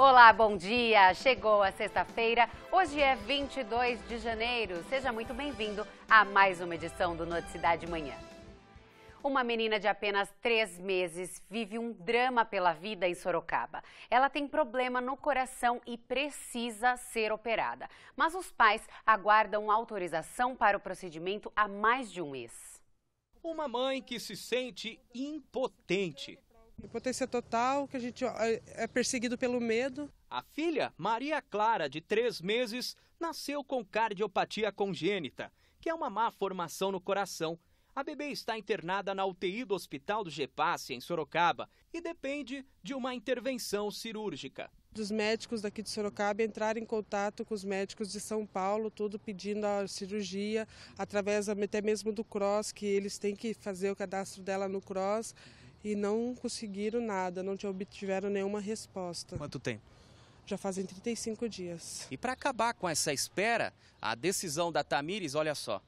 Olá, bom dia! Chegou a sexta-feira, hoje é 22 de janeiro. Seja muito bem-vindo a mais uma edição do Noticidade Manhã. Uma menina de apenas três meses vive um drama pela vida em Sorocaba. Ela tem problema no coração e precisa ser operada. Mas os pais aguardam autorização para o procedimento há mais de um mês. Uma mãe que se sente impotente Impotência potência total, que a gente é, é perseguido pelo medo. A filha, Maria Clara, de três meses, nasceu com cardiopatia congênita, que é uma má formação no coração. A bebê está internada na UTI do Hospital do Gepasse, em Sorocaba, e depende de uma intervenção cirúrgica. Os médicos daqui de Sorocaba entraram em contato com os médicos de São Paulo, tudo pedindo a cirurgia, através até mesmo do CROSS, que eles têm que fazer o cadastro dela no CROSS e não conseguiram nada, não obtiveram nenhuma resposta. Quanto tempo? Já fazem 35 dias. E para acabar com essa espera, a decisão da Tamires, olha só,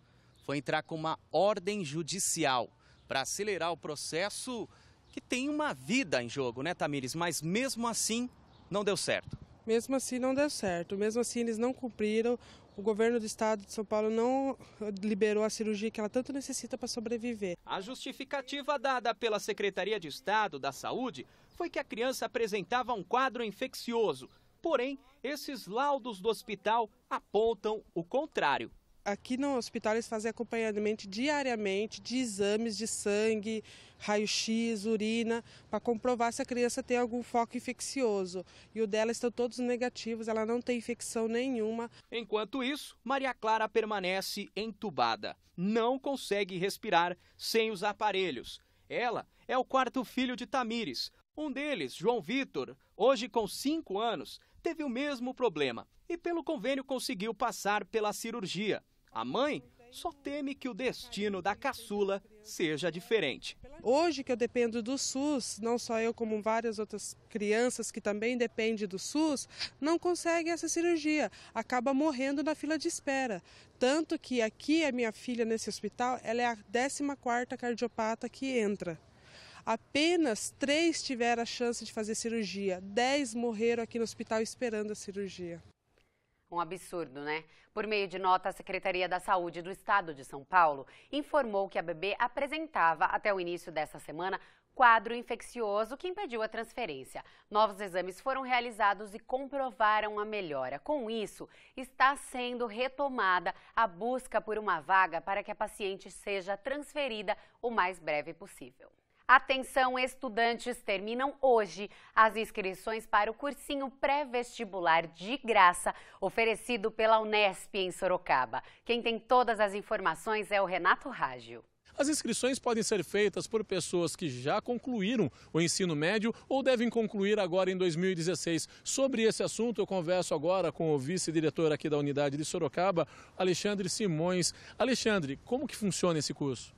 foi entrar com uma ordem judicial para acelerar o processo que tem uma vida em jogo, né, Tamires? Mas mesmo assim, não deu certo. Mesmo assim, não deu certo. Mesmo assim, eles não cumpriram. O governo do estado de São Paulo não eh, liberou a cirurgia que ela tanto necessita para sobreviver. A justificativa dada pela Secretaria de Estado da Saúde foi que a criança apresentava um quadro infeccioso. Porém, esses laudos do hospital apontam o contrário. Aqui no hospital eles fazem acompanhamento diariamente de exames de sangue, raio-x, urina, para comprovar se a criança tem algum foco infeccioso. E o dela estão todos negativos, ela não tem infecção nenhuma. Enquanto isso, Maria Clara permanece entubada. Não consegue respirar sem os aparelhos. Ela é o quarto filho de Tamires. Um deles, João Vitor, hoje com 5 anos, teve o mesmo problema e, pelo convênio, conseguiu passar pela cirurgia. A mãe só teme que o destino da caçula seja diferente. Hoje que eu dependo do SUS, não só eu como várias outras crianças que também dependem do SUS, não consegue essa cirurgia, acaba morrendo na fila de espera. Tanto que aqui a minha filha nesse hospital, ela é a 14 quarta cardiopata que entra. Apenas três tiveram a chance de fazer cirurgia, dez morreram aqui no hospital esperando a cirurgia. Um absurdo, né? Por meio de nota, a Secretaria da Saúde do Estado de São Paulo informou que a bebê apresentava, até o início dessa semana, quadro infeccioso que impediu a transferência. Novos exames foram realizados e comprovaram a melhora. Com isso, está sendo retomada a busca por uma vaga para que a paciente seja transferida o mais breve possível. Atenção, estudantes, terminam hoje as inscrições para o cursinho pré-vestibular de graça oferecido pela Unesp em Sorocaba. Quem tem todas as informações é o Renato Rágio. As inscrições podem ser feitas por pessoas que já concluíram o ensino médio ou devem concluir agora em 2016. Sobre esse assunto, eu converso agora com o vice-diretor aqui da unidade de Sorocaba, Alexandre Simões. Alexandre, como que funciona esse curso?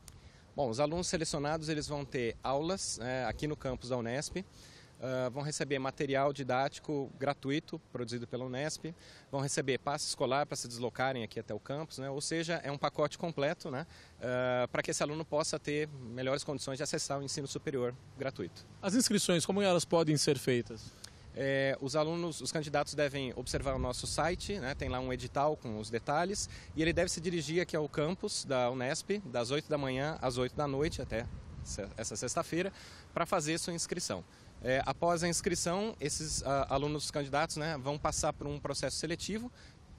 Bom, os alunos selecionados eles vão ter aulas né, aqui no campus da Unesp, uh, vão receber material didático gratuito produzido pela Unesp, vão receber passe escolar para se deslocarem aqui até o campus, né, ou seja, é um pacote completo né, uh, para que esse aluno possa ter melhores condições de acessar o ensino superior gratuito. As inscrições, como elas podem ser feitas? É, os alunos, os candidatos devem observar o nosso site, né, tem lá um edital com os detalhes, e ele deve se dirigir aqui ao campus da Unesp, das 8 da manhã às 8 da noite, até essa sexta-feira, para fazer sua inscrição. É, após a inscrição, esses a, ah, alunos candidatos né, vão passar por um processo seletivo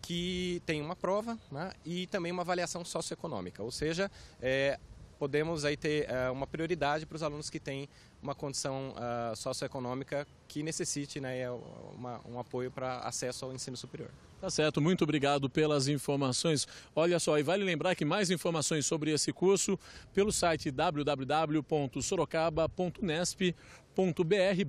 que tem uma prova né, e também uma avaliação socioeconômica, ou seja, é, podemos aí ter é, uma prioridade para os alunos que têm uma condição ah, socioeconômica que necessite né, é uma, um apoio para acesso ao ensino superior. Tá certo, muito obrigado pelas informações. Olha só, e vale lembrar que mais informações sobre esse curso pelo site wwwsorocabaunespbr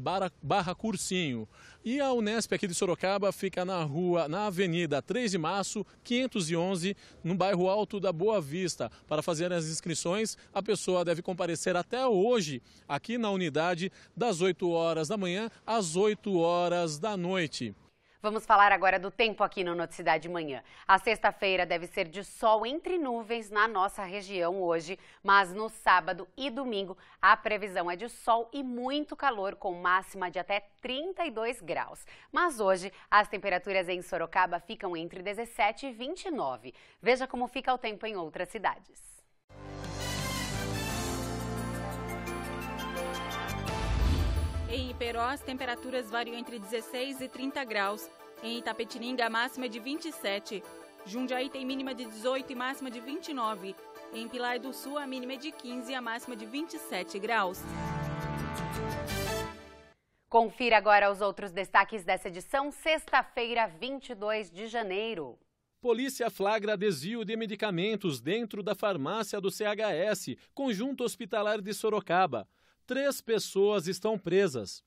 barra, barra cursinho. E a Unesp aqui de Sorocaba fica na rua, na Avenida 3 de Março, 511, no bairro Alto da Boa Vista. Para fazer as inscrições, a pessoa deve comparecer até hoje aqui na unidade das 8 horas da manhã às às 8 horas da noite. Vamos falar agora do tempo aqui no Noticidade de Manhã. A sexta-feira deve ser de sol entre nuvens na nossa região hoje, mas no sábado e domingo a previsão é de sol e muito calor, com máxima de até 32 graus. Mas hoje as temperaturas em Sorocaba ficam entre 17 e 29. Veja como fica o tempo em outras cidades. Em Iperó, as temperaturas variam entre 16 e 30 graus. Em Itapetininga, a máxima é de 27. Jundiaí tem mínima de 18 e máxima de 29. Em Pilar do Sul, a mínima é de 15 e a máxima é de 27 graus. Confira agora os outros destaques dessa edição, sexta-feira, 22 de janeiro. Polícia flagra desvio de medicamentos dentro da farmácia do CHS, Conjunto Hospitalar de Sorocaba três pessoas estão presas.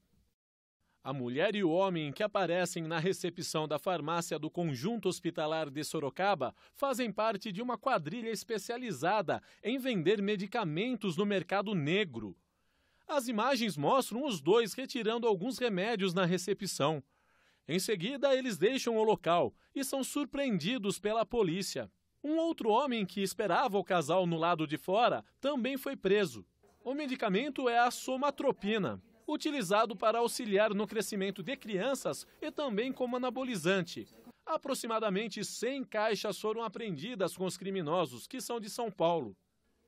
A mulher e o homem que aparecem na recepção da farmácia do Conjunto Hospitalar de Sorocaba fazem parte de uma quadrilha especializada em vender medicamentos no mercado negro. As imagens mostram os dois retirando alguns remédios na recepção. Em seguida, eles deixam o local e são surpreendidos pela polícia. Um outro homem que esperava o casal no lado de fora também foi preso. O medicamento é a somatropina, utilizado para auxiliar no crescimento de crianças e também como anabolizante. Aproximadamente 100 caixas foram apreendidas com os criminosos, que são de São Paulo.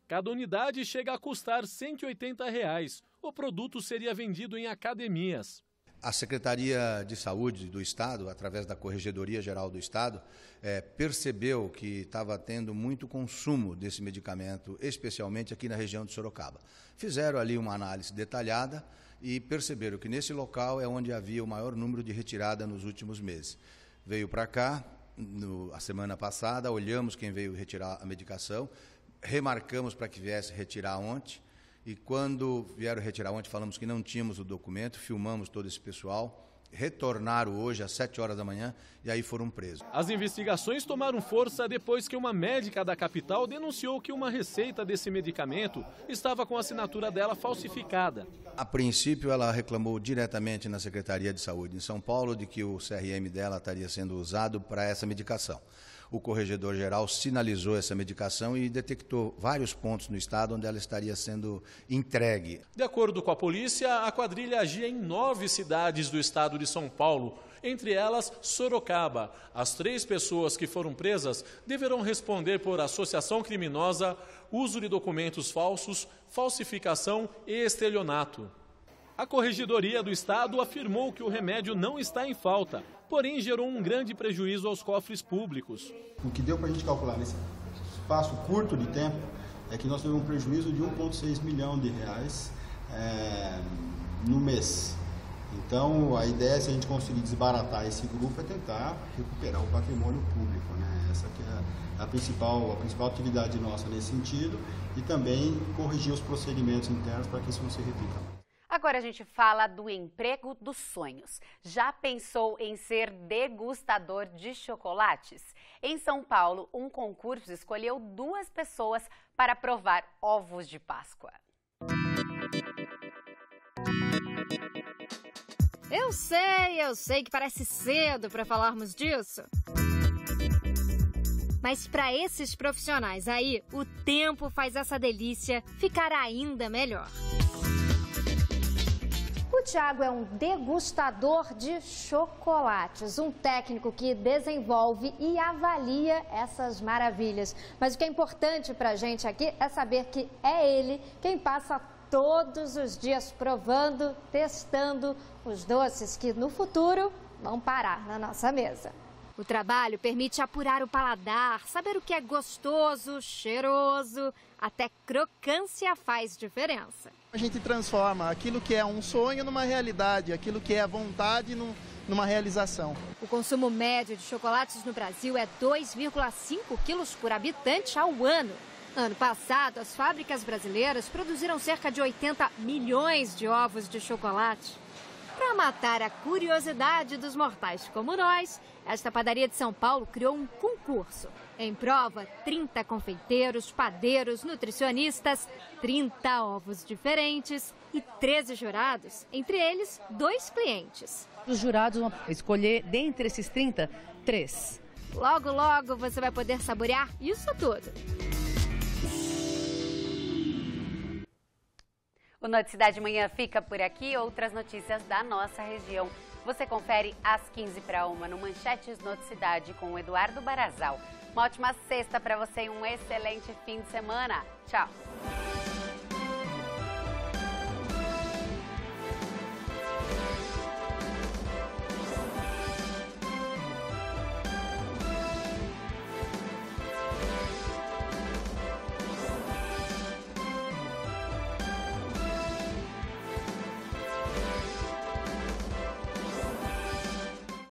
Cada unidade chega a custar R$ 180. Reais. O produto seria vendido em academias. A Secretaria de Saúde do Estado, através da Corregedoria Geral do Estado, é, percebeu que estava tendo muito consumo desse medicamento, especialmente aqui na região de Sorocaba. Fizeram ali uma análise detalhada e perceberam que nesse local é onde havia o maior número de retirada nos últimos meses. Veio para cá, no, a semana passada, olhamos quem veio retirar a medicação, remarcamos para que viesse retirar ontem e quando vieram retirar ontem, falamos que não tínhamos o documento, filmamos todo esse pessoal retornaram hoje às 7 horas da manhã e aí foram presos. As investigações tomaram força depois que uma médica da capital denunciou que uma receita desse medicamento estava com a assinatura dela falsificada. A princípio, ela reclamou diretamente na Secretaria de Saúde em São Paulo de que o CRM dela estaria sendo usado para essa medicação o corregedor geral sinalizou essa medicação e detectou vários pontos no estado onde ela estaria sendo entregue. De acordo com a polícia, a quadrilha agia em nove cidades do estado de São Paulo, entre elas Sorocaba. As três pessoas que foram presas deverão responder por associação criminosa, uso de documentos falsos, falsificação e estelionato. A Corregedoria do Estado afirmou que o remédio não está em falta, porém gerou um grande prejuízo aos cofres públicos. O que deu para a gente calcular nesse espaço curto de tempo é que nós tivemos um prejuízo de 1,6 milhão de reais é, no mês. Então, a ideia, se a gente conseguir desbaratar esse grupo, é tentar recuperar o patrimônio público. Né? Essa é a, a principal, a principal atividade nossa nesse sentido e também corrigir os procedimentos internos para que isso não se repita. Agora a gente fala do emprego dos sonhos. Já pensou em ser degustador de chocolates? Em São Paulo, um concurso escolheu duas pessoas para provar ovos de Páscoa. Eu sei, eu sei que parece cedo para falarmos disso. Mas para esses profissionais aí, o tempo faz essa delícia ficar ainda melhor. O Tiago é um degustador de chocolates, um técnico que desenvolve e avalia essas maravilhas. Mas o que é importante para a gente aqui é saber que é ele quem passa todos os dias provando, testando os doces que no futuro vão parar na nossa mesa. O trabalho permite apurar o paladar, saber o que é gostoso, cheiroso, até crocância faz diferença. A gente transforma aquilo que é um sonho numa realidade, aquilo que é vontade num, numa realização. O consumo médio de chocolates no Brasil é 2,5 quilos por habitante ao ano. Ano passado, as fábricas brasileiras produziram cerca de 80 milhões de ovos de chocolate. Para matar a curiosidade dos mortais como nós, esta padaria de São Paulo criou um concurso. Em prova, 30 confeiteiros, padeiros, nutricionistas, 30 ovos diferentes e 13 jurados, entre eles dois clientes. Os jurados vão escolher, dentre esses 30, três. Logo, logo você vai poder saborear isso tudo. O Noticidade Manhã fica por aqui. Outras notícias da nossa região você confere às 15 para uma no Manchetes Noticidade com o Eduardo Barazal. Uma ótima sexta para você e um excelente fim de semana. Tchau.